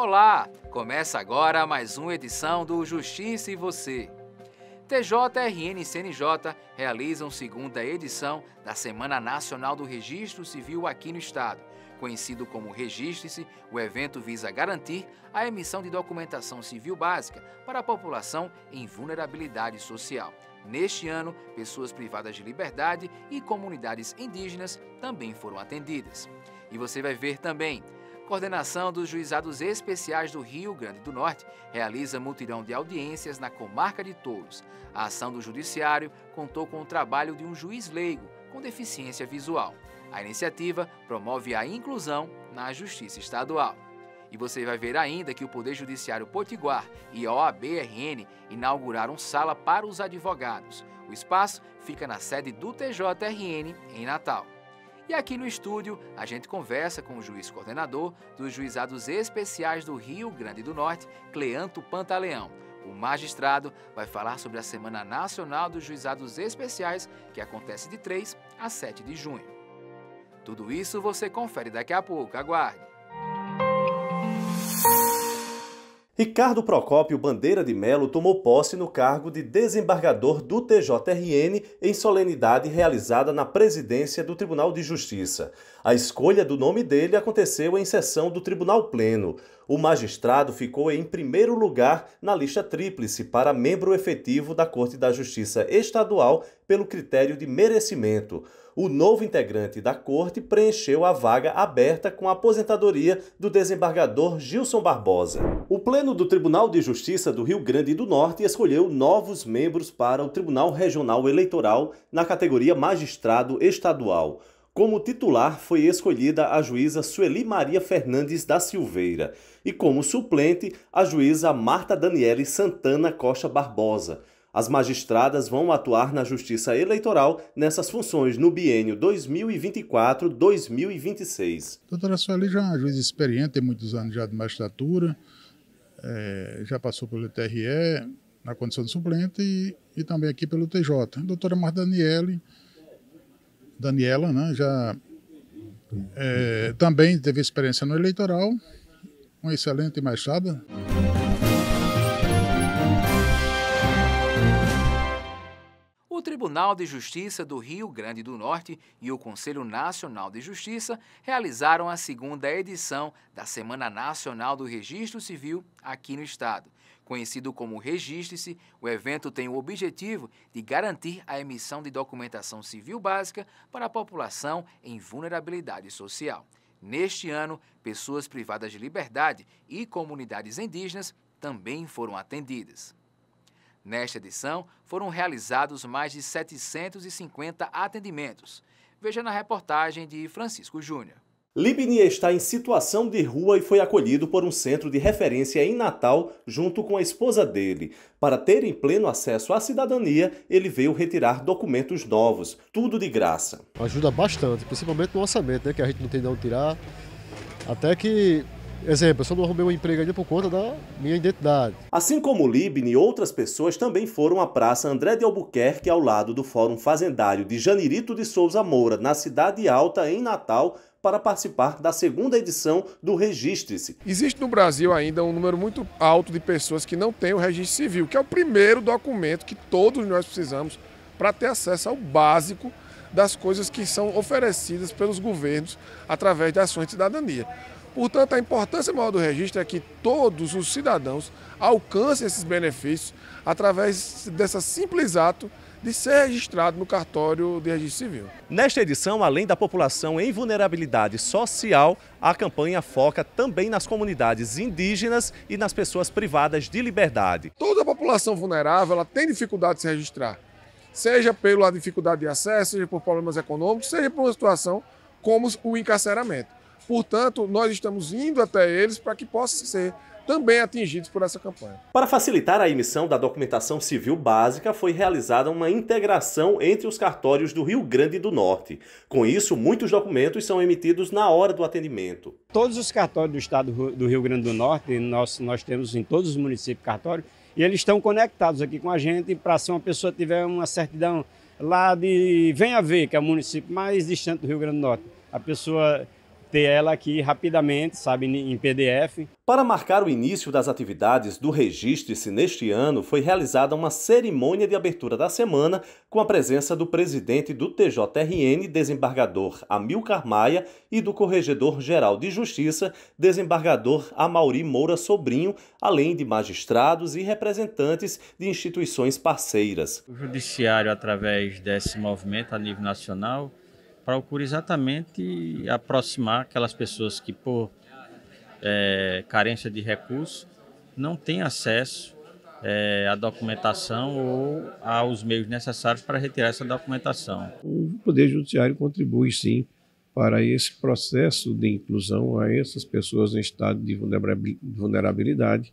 Olá! Começa agora mais uma edição do Justiça e Você. TJRN e CNJ realizam segunda edição da Semana Nacional do Registro Civil aqui no Estado. Conhecido como Registre-se, o evento visa garantir a emissão de documentação civil básica para a população em vulnerabilidade social. Neste ano, pessoas privadas de liberdade e comunidades indígenas também foram atendidas. E você vai ver também coordenação dos Juizados Especiais do Rio Grande do Norte realiza multidão de audiências na comarca de Touros. A ação do Judiciário contou com o trabalho de um juiz leigo com deficiência visual. A iniciativa promove a inclusão na Justiça Estadual. E você vai ver ainda que o Poder Judiciário Potiguar e a OABRN inauguraram sala para os advogados. O espaço fica na sede do TJRN em Natal. E aqui no estúdio, a gente conversa com o juiz coordenador dos juizados especiais do Rio Grande do Norte, Cleanto Pantaleão. O magistrado vai falar sobre a Semana Nacional dos Juizados Especiais, que acontece de 3 a 7 de junho. Tudo isso você confere daqui a pouco, aguarde! Ricardo Procópio Bandeira de Melo tomou posse no cargo de desembargador do TJRN em solenidade realizada na presidência do Tribunal de Justiça. A escolha do nome dele aconteceu em sessão do Tribunal Pleno o magistrado ficou em primeiro lugar na lista tríplice para membro efetivo da Corte da Justiça Estadual pelo critério de merecimento. O novo integrante da Corte preencheu a vaga aberta com a aposentadoria do desembargador Gilson Barbosa. O Pleno do Tribunal de Justiça do Rio Grande do Norte escolheu novos membros para o Tribunal Regional Eleitoral na categoria Magistrado Estadual. Como titular foi escolhida a juíza Sueli Maria Fernandes da Silveira e como suplente a juíza Marta Daniele Santana Costa Barbosa. As magistradas vão atuar na Justiça Eleitoral nessas funções no biênio 2024-2026. Doutora Sueli já é uma juíza experiente, tem muitos anos já de magistratura, é, já passou pelo TRE na condição de suplente e, e também aqui pelo TJ. A doutora Marta Daniele Daniela, né, já é, também teve experiência no eleitoral, uma excelente embaixada. O Tribunal de Justiça do Rio Grande do Norte e o Conselho Nacional de Justiça realizaram a segunda edição da Semana Nacional do Registro Civil aqui no Estado. Conhecido como Registre-se, o evento tem o objetivo de garantir a emissão de documentação civil básica para a população em vulnerabilidade social. Neste ano, pessoas privadas de liberdade e comunidades indígenas também foram atendidas. Nesta edição, foram realizados mais de 750 atendimentos. Veja na reportagem de Francisco Júnior. Libni está em situação de rua e foi acolhido por um centro de referência em Natal junto com a esposa dele. Para terem pleno acesso à cidadania, ele veio retirar documentos novos, tudo de graça. Ajuda bastante, principalmente no orçamento, né, que a gente não tem de onde tirar. Até que Exemplo, eu só não arrumei um emprego ainda por conta da minha identidade. Assim como Libni, outras pessoas também foram à Praça André de Albuquerque, ao lado do Fórum Fazendário de Janirito de Souza Moura, na Cidade Alta, em Natal, para participar da segunda edição do Registre-se. Existe no Brasil ainda um número muito alto de pessoas que não têm o registro civil, que é o primeiro documento que todos nós precisamos para ter acesso ao básico das coisas que são oferecidas pelos governos através de ações de cidadania. Portanto, a importância maior do registro é que todos os cidadãos alcancem esses benefícios através desse simples ato de ser registrado no cartório de registro civil. Nesta edição, além da população em vulnerabilidade social, a campanha foca também nas comunidades indígenas e nas pessoas privadas de liberdade. Toda a população vulnerável ela tem dificuldade de se registrar, seja pela dificuldade de acesso, seja por problemas econômicos, seja por uma situação como o encarceramento. Portanto, nós estamos indo até eles para que possa ser também atingidos por essa campanha. Para facilitar a emissão da documentação civil básica, foi realizada uma integração entre os cartórios do Rio Grande do Norte. Com isso, muitos documentos são emitidos na hora do atendimento. Todos os cartórios do estado do Rio Grande do Norte, nós, nós temos em todos os municípios cartórios, e eles estão conectados aqui com a gente para se uma pessoa tiver uma certidão lá de Venha Ver, que é o município mais distante do Rio Grande do Norte, a pessoa ter ela aqui rapidamente, sabe, em PDF. Para marcar o início das atividades do Registre-se neste ano, foi realizada uma cerimônia de abertura da semana com a presença do presidente do TJRN, desembargador Amilcar Maia, e do Corregedor-Geral de Justiça, desembargador Amauri Moura Sobrinho, além de magistrados e representantes de instituições parceiras. O Judiciário, através desse movimento a nível nacional, procura exatamente aproximar aquelas pessoas que, por é, carência de recursos, não têm acesso é, à documentação ou aos meios necessários para retirar essa documentação. O Poder Judiciário contribui, sim, para esse processo de inclusão a essas pessoas em estado de vulnerabilidade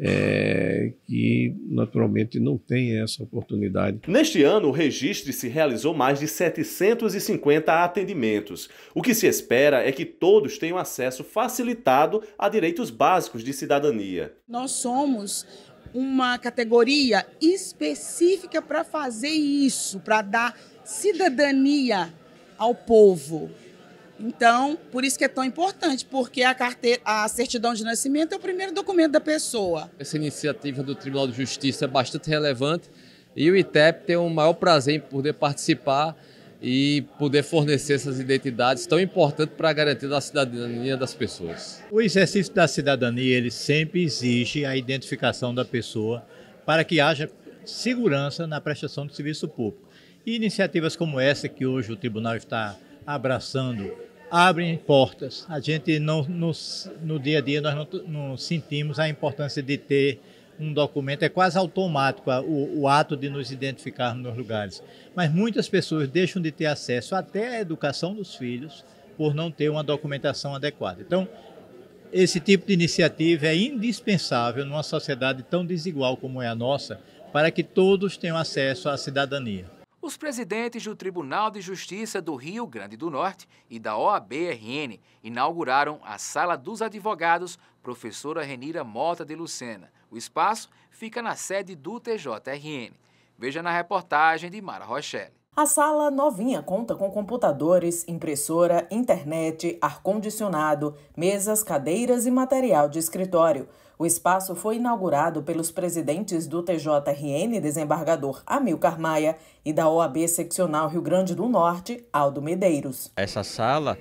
é, que naturalmente não tem essa oportunidade. Neste ano, o registro se realizou mais de 750 atendimentos. O que se espera é que todos tenham acesso facilitado a direitos básicos de cidadania. Nós somos uma categoria específica para fazer isso, para dar cidadania ao povo. Então, por isso que é tão importante, porque a, carteira, a certidão de nascimento é o primeiro documento da pessoa. Essa iniciativa do Tribunal de Justiça é bastante relevante e o ITEP tem o maior prazer em poder participar e poder fornecer essas identidades tão importantes para a garantia da cidadania das pessoas. O exercício da cidadania ele sempre exige a identificação da pessoa para que haja segurança na prestação do serviço público. E iniciativas como essa que hoje o tribunal está abraçando abrem portas. A gente não, no, no dia a dia nós não, não, sentimos a importância de ter um documento, é quase automático o, o ato de nos identificarmos nos lugares. Mas muitas pessoas deixam de ter acesso até à educação dos filhos por não ter uma documentação adequada. Então, esse tipo de iniciativa é indispensável numa sociedade tão desigual como é a nossa, para que todos tenham acesso à cidadania. Os presidentes do Tribunal de Justiça do Rio Grande do Norte e da OABRN inauguraram a Sala dos Advogados Professora Renira Mota de Lucena. O espaço fica na sede do TJRN. Veja na reportagem de Mara Rochelle. A sala novinha conta com computadores, impressora, internet, ar-condicionado, mesas, cadeiras e material de escritório. O espaço foi inaugurado pelos presidentes do TJRN, desembargador Amilcar Maia, e da OAB Seccional Rio Grande do Norte, Aldo Medeiros. Essa sala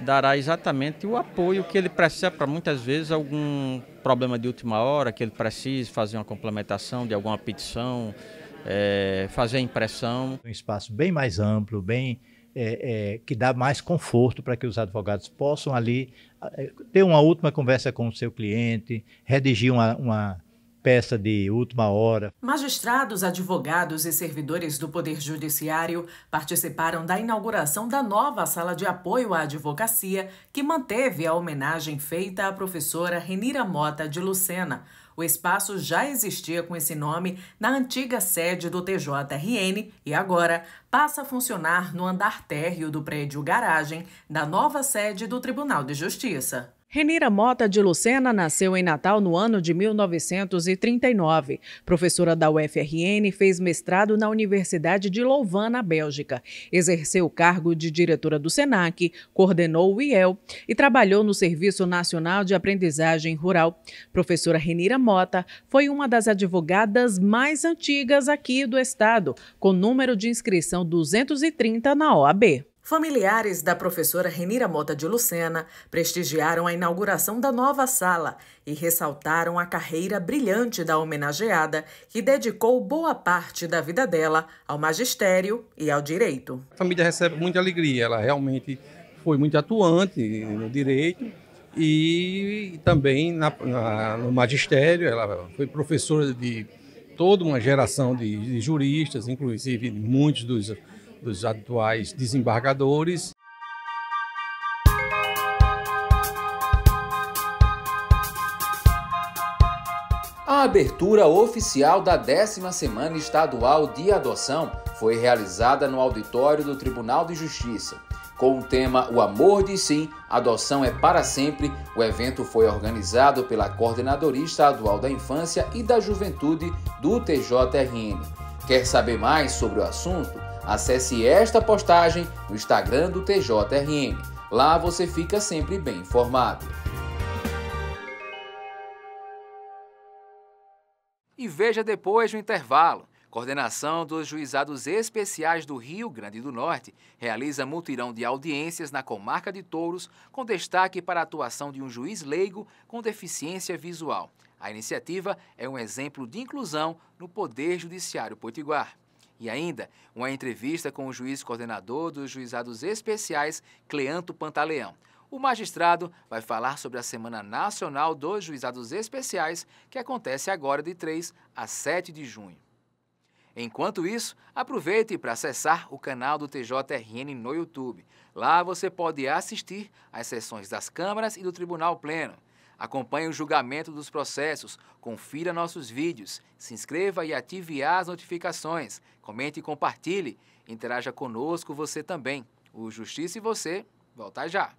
dará exatamente o apoio que ele precisa para muitas vezes algum problema de última hora, que ele precise fazer uma complementação de alguma petição, é, fazer a impressão. Um espaço bem mais amplo, bem é, é, que dá mais conforto para que os advogados possam ali é, ter uma última conversa com o seu cliente, redigir uma, uma peça de última hora. Magistrados, advogados e servidores do Poder Judiciário participaram da inauguração da nova sala de apoio à advocacia, que manteve a homenagem feita à professora Renira Mota de Lucena. O espaço já existia com esse nome na antiga sede do TJRN e agora passa a funcionar no andar térreo do prédio garagem da nova sede do Tribunal de Justiça. Renira Mota de Lucena nasceu em Natal no ano de 1939. Professora da UFRN, fez mestrado na Universidade de Louvain, na Bélgica. Exerceu o cargo de diretora do SENAC, coordenou o IEL e trabalhou no Serviço Nacional de Aprendizagem Rural. Professora Renira Mota foi uma das advogadas mais antigas aqui do estado, com número de inscrição 230 na OAB. Familiares da professora Renira Mota de Lucena prestigiaram a inauguração da nova sala e ressaltaram a carreira brilhante da homenageada, que dedicou boa parte da vida dela ao magistério e ao direito. A família recebe muita alegria, ela realmente foi muito atuante no direito e também na, na, no magistério, ela foi professora de toda uma geração de, de juristas, inclusive muitos dos dos atuais desembargadores. A abertura oficial da décima semana estadual de adoção foi realizada no auditório do Tribunal de Justiça. Com o tema O Amor de Sim, Adoção é para Sempre, o evento foi organizado pela Coordenadoria Estadual da Infância e da Juventude do TJRN. Quer saber mais sobre o assunto? Acesse esta postagem no Instagram do TJRN. Lá você fica sempre bem informado. E veja depois do intervalo. Coordenação dos Juizados Especiais do Rio Grande do Norte realiza mutirão de audiências na comarca de Touros, com destaque para a atuação de um juiz leigo com deficiência visual. A iniciativa é um exemplo de inclusão no Poder Judiciário Potiguar. E ainda uma entrevista com o juiz coordenador dos juizados especiais, Cleanto Pantaleão. O magistrado vai falar sobre a Semana Nacional dos Juizados Especiais, que acontece agora de 3 a 7 de junho. Enquanto isso, aproveite para acessar o canal do TJRN no YouTube. Lá você pode assistir às sessões das câmaras e do Tribunal Pleno. Acompanhe o julgamento dos processos, confira nossos vídeos, se inscreva e ative as notificações, comente e compartilhe, interaja conosco você também. O Justiça e Você volta já!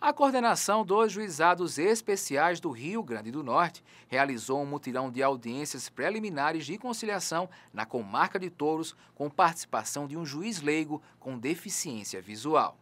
A coordenação dos juizados especiais do Rio Grande do Norte realizou um mutirão de audiências preliminares de conciliação na comarca de Touros, com participação de um juiz leigo com deficiência visual.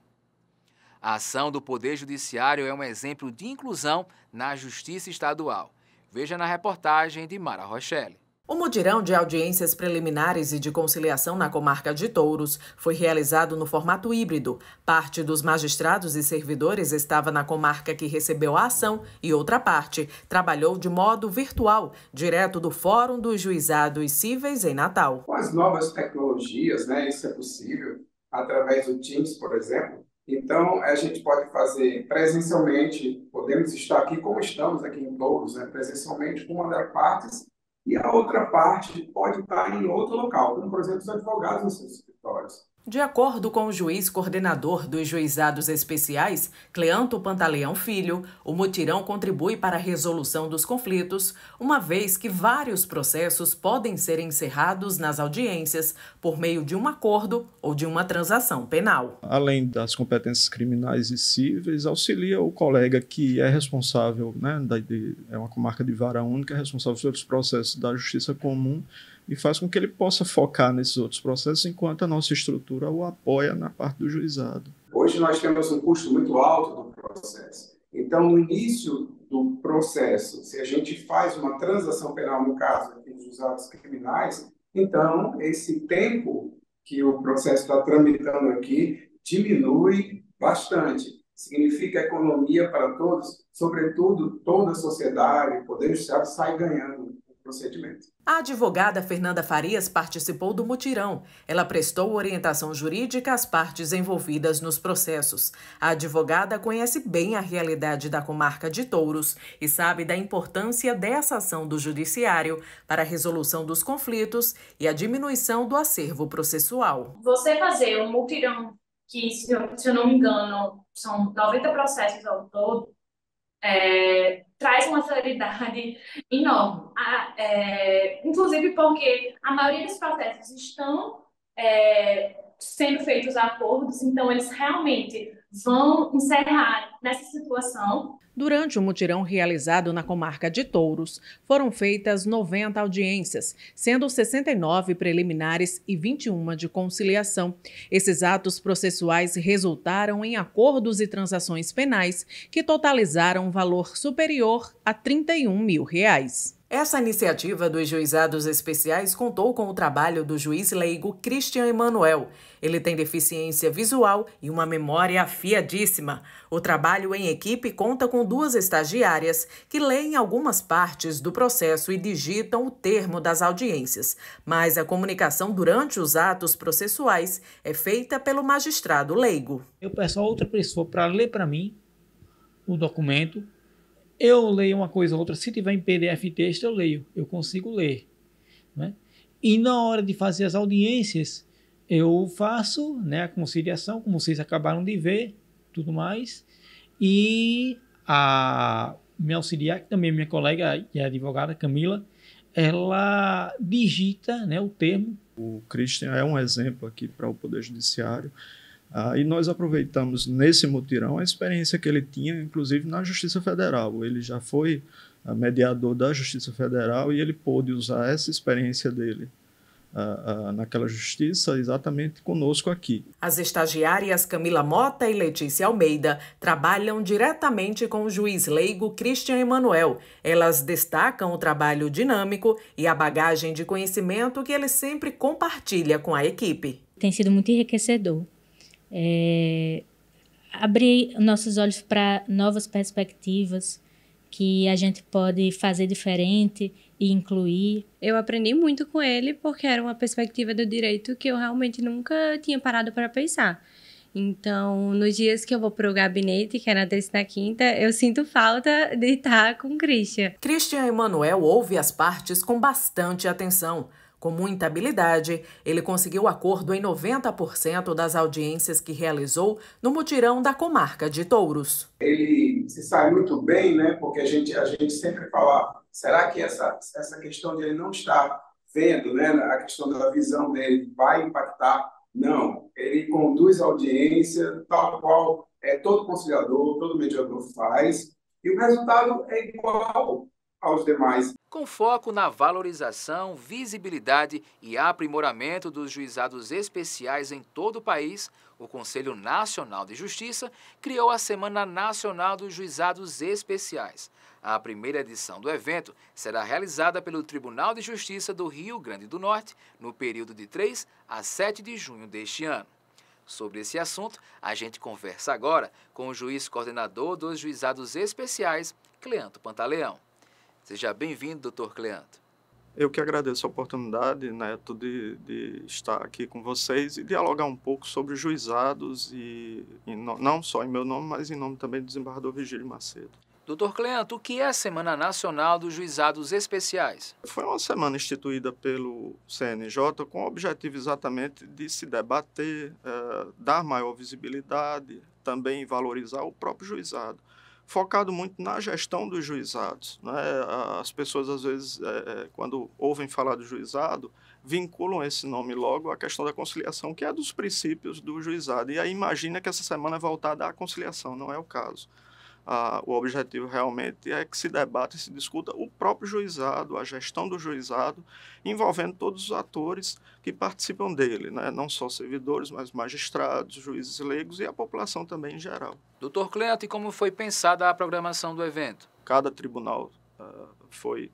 A ação do Poder Judiciário é um exemplo de inclusão na Justiça Estadual. Veja na reportagem de Mara Rochelle. O mutirão de audiências preliminares e de conciliação na comarca de Touros foi realizado no formato híbrido. Parte dos magistrados e servidores estava na comarca que recebeu a ação e outra parte trabalhou de modo virtual, direto do Fórum dos Juizados Cíveis em Natal. Com as novas tecnologias, né, isso é possível, através do Teams, por exemplo. Então, a gente pode fazer presencialmente, podemos estar aqui como estamos aqui em Touros, né, presencialmente com uma das partes e a outra parte pode estar em outro local, como, por exemplo, os advogados nos seus escritórios. De acordo com o juiz coordenador dos juizados especiais, Cleanto Pantaleão Filho, o mutirão contribui para a resolução dos conflitos, uma vez que vários processos podem ser encerrados nas audiências por meio de um acordo ou de uma transação penal. Além das competências criminais e cíveis, auxilia o colega que é responsável, né, da, de, é uma comarca de vara única, é responsável pelos processos da justiça comum e faz com que ele possa focar nesses outros processos, enquanto a nossa estrutura o apoia na parte do juizado. Hoje nós temos um custo muito alto do processo. Então, no início do processo, se a gente faz uma transação penal, no caso aqui dos atos criminais, então esse tempo que o processo está tramitando aqui diminui bastante. Significa economia para todos, sobretudo toda a sociedade, o Poder Judiciário sai ganhando procedimento. A advogada Fernanda Farias participou do mutirão. Ela prestou orientação jurídica às partes envolvidas nos processos. A advogada conhece bem a realidade da comarca de Touros e sabe da importância dessa ação do judiciário para a resolução dos conflitos e a diminuição do acervo processual. Você fazer um mutirão que, se eu, se eu não me engano, são 90 processos ao todo, é, traz uma celeridade enorme. A, é, inclusive porque a maioria dos processos estão é, sendo feitos acordos, então eles realmente vão encerrar nessa situação. Durante o mutirão realizado na comarca de Touros, foram feitas 90 audiências, sendo 69 preliminares e 21 de conciliação. Esses atos processuais resultaram em acordos e transações penais que totalizaram um valor superior a 31 mil reais. Essa iniciativa dos juizados especiais contou com o trabalho do juiz leigo Christian Emanuel. Ele tem deficiência visual e uma memória afiadíssima. O trabalho em equipe conta com duas estagiárias que leem algumas partes do processo e digitam o termo das audiências, mas a comunicação durante os atos processuais é feita pelo magistrado leigo. Eu peço a outra pessoa para ler para mim o documento eu leio uma coisa ou outra, se tiver em PDF e texto, eu leio, eu consigo ler. Né? E na hora de fazer as audiências, eu faço né, a conciliação, como vocês acabaram de ver, tudo mais. E a minha auxiliar, que também é minha colega e advogada, Camila, ela digita né, o termo. O Christian é um exemplo aqui para o Poder Judiciário. Ah, e nós aproveitamos nesse mutirão a experiência que ele tinha, inclusive na Justiça Federal. Ele já foi ah, mediador da Justiça Federal e ele pôde usar essa experiência dele ah, ah, naquela justiça exatamente conosco aqui. As estagiárias Camila Mota e Letícia Almeida trabalham diretamente com o juiz leigo Christian Emanuel. Elas destacam o trabalho dinâmico e a bagagem de conhecimento que ele sempre compartilha com a equipe. Tem sido muito enriquecedor é, abrir nossos olhos para novas perspectivas que a gente pode fazer diferente e incluir. Eu aprendi muito com ele porque era uma perspectiva do direito que eu realmente nunca tinha parado para pensar. Então, nos dias que eu vou para o gabinete, que é na terça e na quinta, eu sinto falta de estar com Christian. Christian Emanuel ouve as partes com bastante atenção. Com muita habilidade, ele conseguiu acordo em 90% das audiências que realizou no mutirão da comarca de Touros. Ele se sai muito bem, né? Porque a gente, a gente sempre fala, ah, será que essa, essa questão de ele não estar vendo, né? A questão da visão dele vai impactar? Não. Ele conduz a audiência tal qual é todo conciliador, todo mediador faz, e o resultado é igual aos demais. Com foco na valorização, visibilidade e aprimoramento dos juizados especiais em todo o país, o Conselho Nacional de Justiça criou a Semana Nacional dos Juizados Especiais. A primeira edição do evento será realizada pelo Tribunal de Justiça do Rio Grande do Norte no período de 3 a 7 de junho deste ano. Sobre esse assunto, a gente conversa agora com o juiz coordenador dos juizados especiais, Cleanto Pantaleão. Seja bem-vindo, Dr. Cleanto. Eu que agradeço a oportunidade, Neto, de, de, estar aqui com vocês e dialogar um pouco sobre os juizados, e, e no, não só em meu nome, mas em nome também do desembargador Vigílio Macedo. Doutor Cleanto, o que é a Semana Nacional dos Juizados Especiais? Foi uma semana instituída pelo CNJ com o objetivo exatamente de se debater, eh, dar maior visibilidade, também valorizar o próprio juizado focado muito na gestão dos juizados. Né? As pessoas, às vezes, é, é, quando ouvem falar do juizado, vinculam esse nome logo à questão da conciliação, que é dos princípios do juizado. E aí imagina que essa semana é voltada à conciliação, não é o caso o objetivo realmente é que se debate e se discuta o próprio juizado, a gestão do juizado, envolvendo todos os atores que participam dele, né? não só servidores, mas magistrados, juízes leigos e a população também em geral. Doutor Cleante, como foi pensada a programação do evento? Cada tribunal eh, foi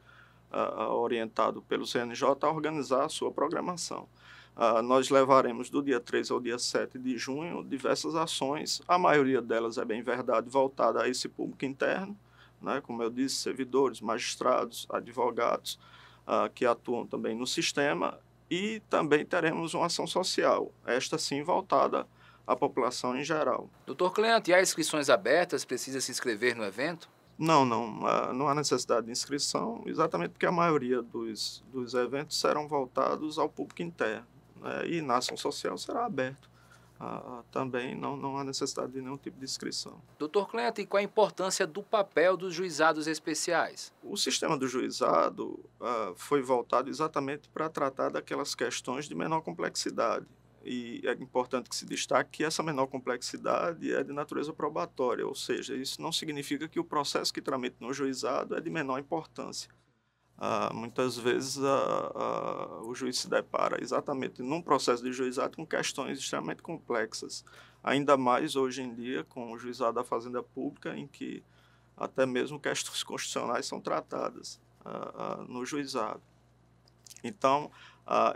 eh, orientado pelo CNJ a organizar a sua programação. Ah, nós levaremos do dia 3 ao dia 7 de junho diversas ações, a maioria delas é bem verdade voltada a esse público interno, né? como eu disse, servidores, magistrados, advogados uh, que atuam também no sistema, e também teremos uma ação social, esta sim voltada à população em geral. Doutor Cleante, há inscrições abertas? Precisa se inscrever no evento? Não, não, ah, não há necessidade de inscrição, exatamente porque a maioria dos, dos eventos serão voltados ao público interno né, e na ação social será aberto. Ah, também não, não há necessidade de nenhum tipo de inscrição. Doutor Cleto, e qual a importância do papel dos juizados especiais? O sistema do juizado ah, foi voltado exatamente para tratar daquelas questões de menor complexidade. E é importante que se destaque que essa menor complexidade é de natureza probatória, ou seja, isso não significa que o processo que tramite no juizado é de menor importância. Uh, muitas vezes uh, uh, o juiz se depara exatamente num processo de juizado com questões extremamente complexas, ainda mais hoje em dia com o juizado da fazenda pública, em que até mesmo questões constitucionais são tratadas no juizado. Então,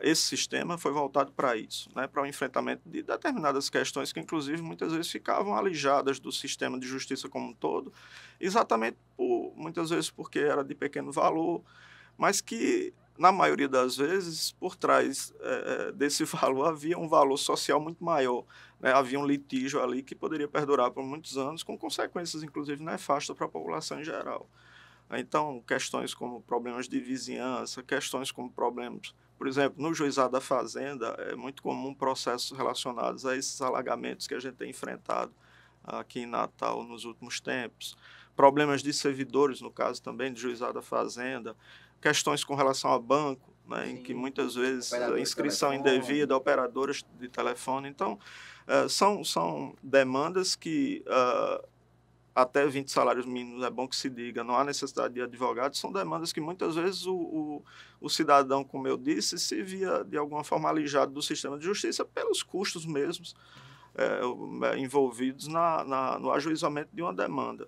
esse sistema foi voltado para isso, né, para o enfrentamento de determinadas questões que, inclusive, muitas vezes ficavam alijadas do sistema de justiça como um todo, exatamente por, muitas vezes porque era de pequeno valor, mas que, na maioria das vezes, por trás é, é desse valor havia um valor social muito maior. Né? Havia um litígio ali que poderia perdurar por muitos anos, com consequências, inclusive, nefastas para a população em geral. Então, questões como problemas de vizinhança, questões como problemas. Por exemplo, no juizado da fazenda, é muito comum processos relacionados a esses alagamentos que a gente tem enfrentado aqui em Natal nos últimos tempos. Problemas de servidores, no caso também de juizado da fazenda questões com relação a banco, né, em que muitas vezes a inscrição indevida, operadoras de telefone. Então, uh, são, são demandas que uh, até 20 salários mínimos, é bom que se diga, não há necessidade de advogado, são demandas que muitas vezes o, o, o, cidadão, como eu disse, se via de alguma forma alijado do sistema de justiça pelos custos mesmos é, envolvidos na, na, no ajuizamento de uma demanda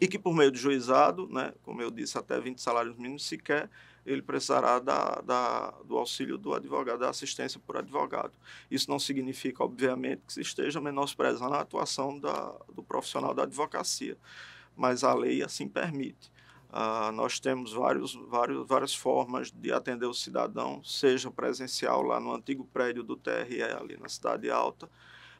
e que por meio de juizado, né, como eu disse, até 20 salários mínimos sequer, ele precisará da, da, do auxílio do advogado, da assistência por advogado. Isso não significa, obviamente, que se esteja menosprezando a atuação da, do profissional da advocacia, mas a lei assim permite. Uh, nós temos vários, vários, várias formas de atender o cidadão, seja presencial lá no antigo prédio do TRE, ali na Cidade Alta,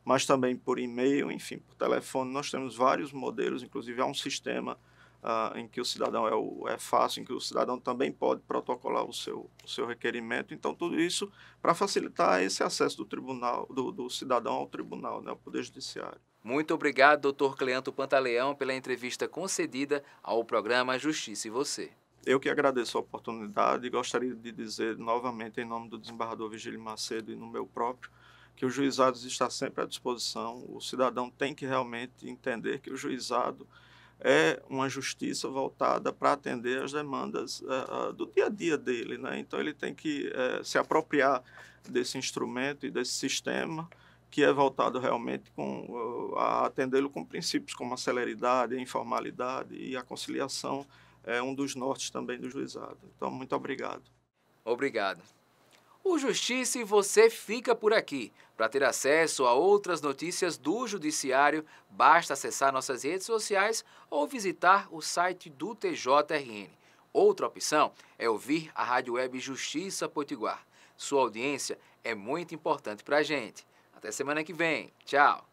mas também por e-mail, enfim, por telefone. Nós temos vários modelos, inclusive há um sistema uh, em que o cidadão é, o, é, fácil, em que o cidadão também pode protocolar o seu, o seu requerimento. Então, tudo isso para facilitar esse acesso do tribunal, do, do cidadão ao tribunal, né, ao Poder Judiciário. Muito obrigado, doutor Cleanto Pantaleão, pela entrevista concedida ao programa Justiça e Você. Eu que agradeço a oportunidade e gostaria de dizer novamente, em nome do desembargador Vigílio Macedo e no meu próprio, que o juizado está sempre à disposição. O cidadão tem que realmente entender que o juizado é uma justiça voltada para atender as demandas uh, do dia a dia dele. Né? Então, ele tem que uh, se apropriar desse instrumento e desse sistema que é voltado realmente com, uh, a atendê-lo com princípios como a celeridade, a informalidade e a conciliação é um dos nortes também do juizado. Então, muito obrigado. Obrigado. O Justiça e você fica por aqui. Para ter acesso a outras notícias do Judiciário, basta acessar nossas redes sociais ou visitar o site do TJRN. Outra opção é ouvir a rádio web Justiça Potiguar. Sua audiência é muito importante para a gente. Até semana que vem. Tchau!